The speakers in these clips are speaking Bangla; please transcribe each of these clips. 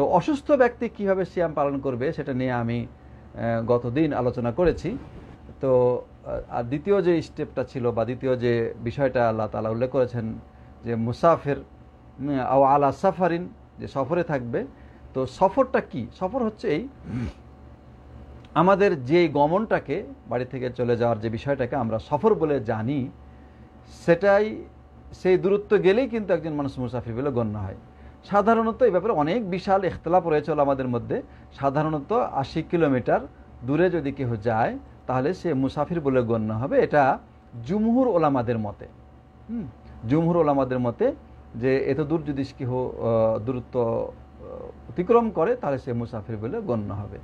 তো অসুস্থ ব্যক্তি কিভাবে সিয়াম পালন করবে সেটা নিয়ে আমি গতদিন আলোচনা করেছি তো আর দ্বিতীয় যে স্টেপটা ছিল বা দ্বিতীয় যে বিষয়টা আল্লাহ তালা উল্লেখ করেছেন যে মুসাফের আও আলা সাফারিন যে সফরে থাকবে তো সফরটা কি সফর হচ্ছে এই আমাদের যে গমনটাকে বাড়ি থেকে চলে যাওয়ার যে বিষয়টাকে আমরা সফর বলে জানি সেটাই সেই দূরত্ব গেলেই কিন্তু একজন মানুষ মুসাফির বলে গণ্য হয় সাধারণত এই ব্যাপারে অনেক বিশাল এখতলাপ রয়েছে আমাদের মধ্যে সাধারণত আশি কিলোমিটার দূরে যদি কেউ যায় তাহলে সে মুসাফির বলে গণ্য হবে এটা জুমহুর ওলামাদের মতে হুম জুমহুর ওলামাদের মতে যে এত দূর যদি কেহ দূরত্ব অতিক্রম করে তাহলে সে মুসাফির বলে গণ্য হবে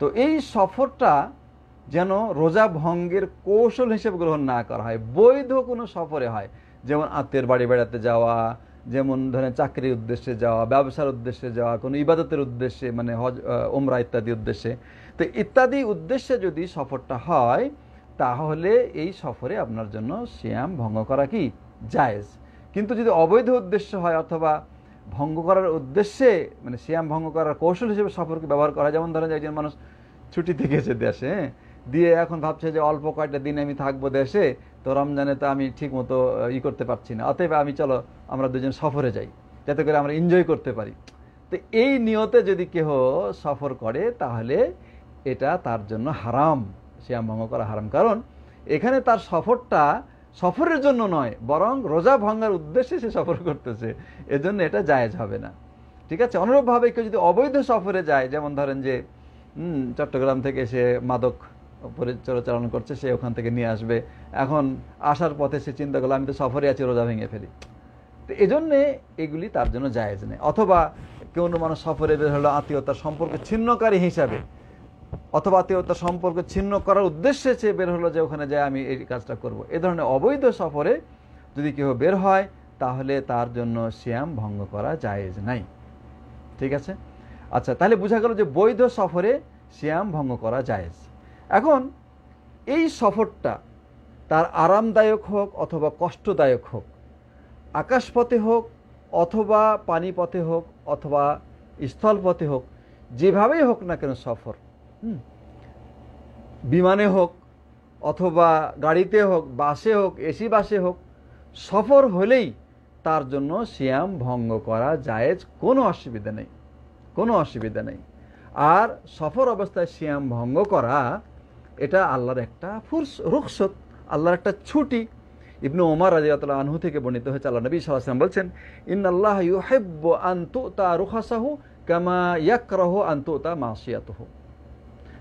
তো এই সফরটা যেন রোজা ভঙ্গের কৌশল হিসেবে গ্রহণ না করা হয় বৈধ কোনো সফরে হয় যেমন আত্মীয়ের বাড়ি বেড়াতে যাওয়া যেমন ধরেন চাকরির উদ্দেশ্যে যাওয়া ব্যবসার উদ্দেশ্যে যাওয়া কোনো ইবাদতের উদ্দেশ্যে মানে হজ ওমরা ইত্যাদি উদ্দেশ্যে তো ইত্যাদি উদ্দেশ্যে যদি সফরটা হয় তাহলে এই সফরে আপনার জন্য শ্যাম ভঙ্গ করা কি জায়েজ কিন্তু যদি অবৈধ উদ্দেশ্য হয় অথবা ভঙ্গ করার উদ্দেশ্যে মানে শ্যাম ভঙ্গ করার কৌশল হিসেবে সফরকে ব্যবহার করা যেমন ধরেন একজন মানুষ ছুটিতে গেছে দেশে দিয়ে এখন ভাবছে যে অল্প কয়টা দিন আমি থাকবো দেশে তো রমজানে তো আমি ঠিক মতো ই করতে পারছি না অতএব আমি চলো আমরা দুজন সফরে যাই যাতে করে আমরা এনজয় করতে পারি তো এই নিয়তে যদি কেহ সফর করে তাহলে এটা তার জন্য হারাম শ্যাম ভঙ্গ করা হারাম কারণ এখানে তার সফরটা সফরের জন্য নয় বরং রোজা ভঙ্গার উদ্দেশ্যে সে সফর করতেছে এজন্য এটা জায়েজ হবে না ঠিক আছে অনুরূপভাবে কেউ যদি অবৈধ সফরে যায় যেমন ধরেন যে চট্টগ্রাম থেকে সে মাদক পরিচরচারণ করছে সে ওখান থেকে নিয়ে আসবে এখন আসার পথে সে চিন্তা করলো আমি তো সফরে আছি রোজা ভেঙে ফেলি তো এই জন্যে এগুলি তার জন্য জায়েজ নেই অথবা কোনো মানুষ সফরে বের হলো আত্মীয়তার সম্পর্ক ছিন্নকারী হিসাবে অথবা আত্মীয়তার সম্পর্ক ছিন্ন করার উদ্দেশ্যে সে বের হলো যে ওখানে যায় আমি এই কাজটা করব। এ ধরনের অবৈধ সফরে যদি কেউ বের হয় তাহলে তার জন্য শ্যাম ভঙ্গ করা জায়েজ নাই ঠিক আছে আচ্ছা তাহলে বোঝা গেল যে বৈধ সফরে শ্যাম ভঙ্গ করা জায়েজ এখন এই সফরটা তার আরামদায়ক হোক অথবা কষ্টদায়ক হোক আকাশপথে হোক অথবা পানিপথে হোক অথবা স্থলপথে হোক যেভাবেই হোক না কেন সফর বিমানে হোক অথবা গাড়িতে হোক বাসে হোক এসি বাসে হোক সফর হলেই তার জন্য শ্যাম ভঙ্গ করা জায়েজ কোনো অসুবিধা নেই কোনো অসুবিধা নেই আর সফর অবস্থায় শ্যাম ভঙ্গ করা এটা আল্লাহর একটা ফুরস রুখসত আল্লাহর একটা ছুটি ইবনু ওমার রাজিয়াতলা আনহু থেকে বর্ণিত হয়েছে আল্লাহ নবী সাল্লাম বলছেন ইন আল্লাহ হেব আন্তু তা রুখাসাহু কামা ইয়াক ইয়াকরাহ আন্তু তা হু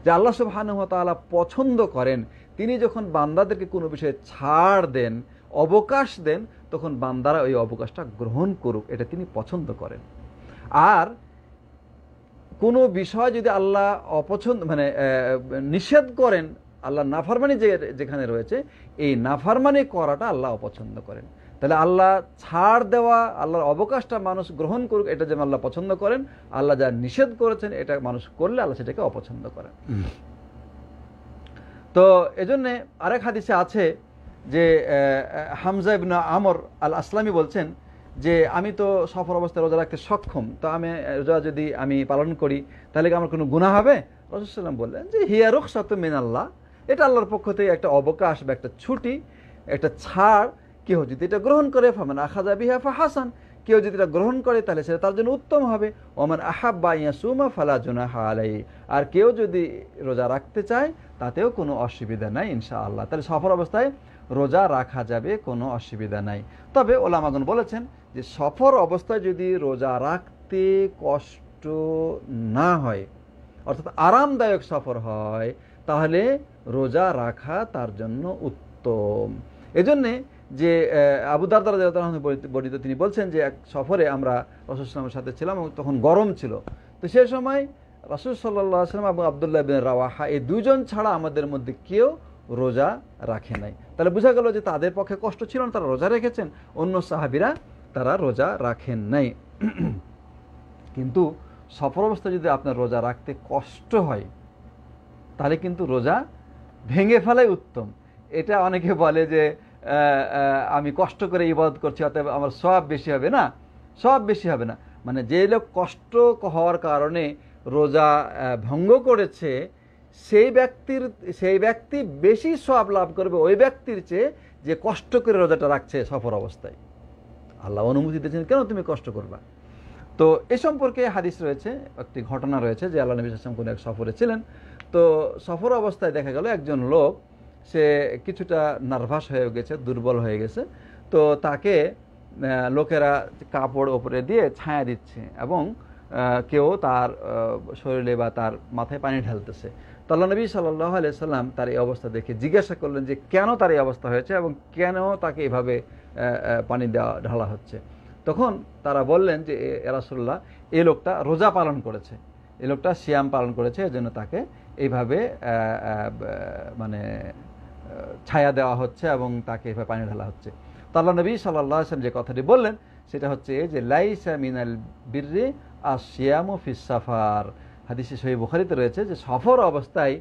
যে আল্লাহ সুবাহানহ তালা পছন্দ করেন তিনি যখন বান্দাদেরকে কোনো বিষয়ে ছাড় দেন অবকাশ দেন তখন বান্দারা ওই অবকাশটা গ্রহণ করুক এটা তিনি পছন্দ করেন আর কোনো বিষয় যদি আল্লাহ অপছন্দ মানে নিষেধ করেন আল্লাহ নাফারমানি যে যেখানে রয়েছে এই নাফারমানি করাটা আল্লাহ অপছন্দ করেন তাহলে আল্লাহ ছাড় দেওয়া আল্লাহর অবকাশটা মানুষ গ্রহণ করুক এটা যেমন আল্লাহ পছন্দ করেন আল্লাহ যা নিষেধ করেছেন এটা মানুষ করলে আল্লাহ সেটাকে অপছন্দ করেন তো এজন্যে আরেক হাদিসে আছে যে হামজা ইবনা আমর আল আসলামী বলছেন যে আমি তো সফর অবস্থায় রোজা রাখতে সক্ষম তো আমি রোজা যদি আমি পালন করি তাহলে কি আমার কোনো গুণা হবে রসুলাম বললেন যে হিয়ারুখ সত মিনাল্লাহ এটা আল্লাহর পক্ষ থেকে একটা অবকাশ বা একটা ছুটি একটা ছাড় কি হচ্ছে এটা গ্রহণ করে ফামান আখাজা ফা হাসান কেউ যদি এটা গ্রহণ করে তাহলে সেটা তার জন্য উত্তম হবে ওমান আহাব্বা সুমা ফালা জোনা হালাই আর কেউ যদি রোজা রাখতে চায় তাতেও কোনো অসুবিধা নাই ইনশা আল্লাহ তাহলে সফর অবস্থায় রোজা রাখা যাবে কোনো অসুবিধা নাই তবে ওলামাগুন বলেছেন যে সফর অবস্থায় যদি রোজা রাখতে কষ্ট না হয় অর্থাৎ আরামদায়ক সফর হয় তাহলে রোজা রাখা তার জন্য উত্তম এজন্যে যে আবুদার দ্বারা বর্ণিত তিনি বলছেন যে এক সফরে আমরা রসুলামের সাথে ছিলাম এবং তখন গরম ছিল তো সে সময় রসুল সাল্লাম এবং আবদুল্লাহ বিন রাওয়াহা এই দুজন ছাড়া আমাদের মধ্যে কেউ রোজা রাখে নাই তাহলে বোঝা গেল যে তাদের পক্ষে কষ্ট ছিল না তারা রোজা রেখেছেন অন্য সাহাবিরা তারা রোজা রাখেন নাই কিন্তু সফর অবস্থায় যদি আপনার রোজা রাখতে কষ্ট হয় তাহলে কিন্তু রোজা ভেঙে ফেলাই উত্তম এটা অনেকে বলে যে আমি কষ্ট করে ইবাদত করছি অতএব আমার সব বেশি হবে না সব বেশি হবে না মানে যে লোক কষ্ট হওয়ার কারণে রোজা ভঙ্গ করেছে সেই ব্যক্তির সেই ব্যক্তি বেশি সব লাভ করবে ওই ব্যক্তির চেয়ে যে কষ্ট করে রোজাটা রাখছে সফর অবস্থায় আল্লাহ অনুমতি দিয়েছেন কেন তুমি কষ্ট করবা তো এ সম্পর্কে হাদিস রয়েছে একটি ঘটনা রয়েছে যে আল্লাহ নবী সালাম কোনো এক সফরে ছিলেন তো সফর অবস্থায় দেখা গেল একজন লোক সে কিছুটা নার্ভাস হয়ে গেছে দুর্বল হয়ে গেছে তো তাকে লোকেরা কাপড় ওপরে দিয়ে ছায়া দিচ্ছে এবং কেউ তার শরীরে বা তার মাথায় পানি ঢালতেছে তাল্লা নবী সাল্লাহ সাল্লাম তার এই অবস্থা দেখে জিজ্ঞাসা করলেন যে কেন তার এই অবস্থা হয়েছে এবং কেন তাকে এভাবে পানি দেওয়া ঢালা হচ্ছে তখন তারা বললেন যে এরাসুল্লাহ এই লোকটা রোজা পালন করেছে এই লোকটা শিয়াম পালন করেছে এজন্য তাকে এইভাবে মানে ছায়া দেওয়া হচ্ছে এবং তাকে এভাবে পানি ঢালা হচ্ছে তো আল্লাহ নবী সাল্লাহ আসলাম যে কথাটি বললেন সেটা হচ্ছে যে লাইসা মিনাল বীরে আর শিয়ামু ফিস সাফার হাদিসে সহি বুখারিতে রয়েছে যে সফর অবস্থায়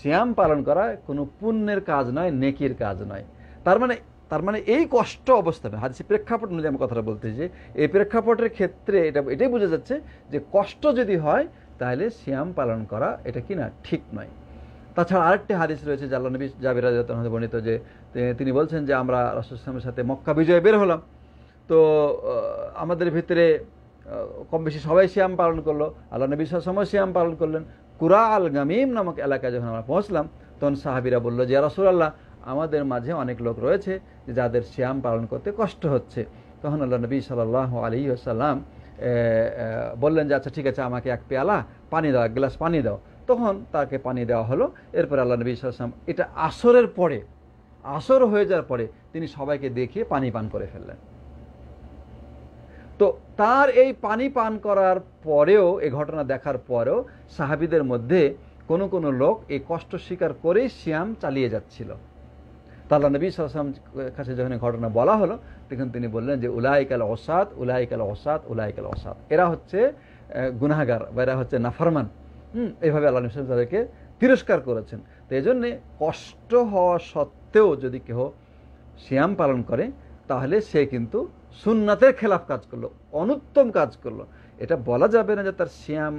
শ্যাম পালন করা কোনো পুণ্যের কাজ নয় নেকির কাজ নয় তার মানে তার মানে এই কষ্ট অবস্থা হাদিসি প্রেক্ষাপট অনুযায়ী আমি কথাটা বলতে যে এই প্রেক্ষাপটের ক্ষেত্রে এটা এটাই বোঝা যাচ্ছে যে কষ্ট যদি হয় তাহলে শ্যাম পালন করা এটা কি না ঠিক নয় তাছাড়া আরেকটি হাদিস রয়েছে জাল্লা নবী জাবির বর্ণিত যে তিনি বলছেন যে আমরা রাসুলামের সাথে মক্কা বিজয়ে বের হলাম তো আমাদের ভিতরে কম বেশি সবাই শ্যাম পালন করলো আল্লাহ নবী সময় শ্যাম পালন করলেন কুরা আল গামিম নামক এলাকায় যখন আমরা পৌঁছলাম তখন সাহাবিরা বললো যে আল্লাহ আমাদের মাঝে অনেক লোক রয়েছে যাদের শ্যাম পালন করতে কষ্ট হচ্ছে তখন আল্লাহ নবী সাল্লাহ আলী আসাল্লাম বললেন যে আচ্ছা ঠিক আছে আমাকে এক পেয়ালা পানি দাও এক গ্লাস পানি দাও তখন তাকে পানি দেওয়া হলো এরপর আল্লাহ নবী ইসলাম এটা আসরের পরে আসর হয়ে যাওয়ার পরে তিনি সবাইকে দেখিয়ে পানি পান করে ফেললেন তো তার এই পানি পান করার পরেও এ ঘটনা দেখার পরেও সাহাবিদের মধ্যে কোনো কোনো লোক এই কষ্ট স্বীকার করেই শ্যাম চালিয়ে যাচ্ছিল তাল্লা নবী সালাম কাছে যখন ঘটনা বলা হলো তখন তিনি বললেন যে উলাইকাল অসাদ উলাইকাল অসাদ উলাইকাল অসাদ এরা হচ্ছে গুনাহাগার বা এরা হচ্ছে নাফারমান হুম এইভাবে আল্লাহ নবী তাদেরকে তিরস্কার করেছেন তো এই জন্যে কষ্ট হওয়া সত্ত্বেও যদি কেহ শ্যাম পালন করে তাহলে সে কিন্তু সুন্নাতের খেলাফ কাজ করলো অনুত্তম কাজ করলো এটা বলা যাবে না যে তার শ্যাম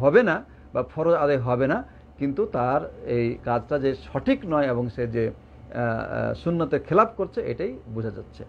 হবে না বা ফরজ আদায় হবে না কিন্তু তার এই কাজটা যে সঠিক নয় এবং সে যে সুন্নাতের খেলাপ করছে এটাই বোঝা যাচ্ছে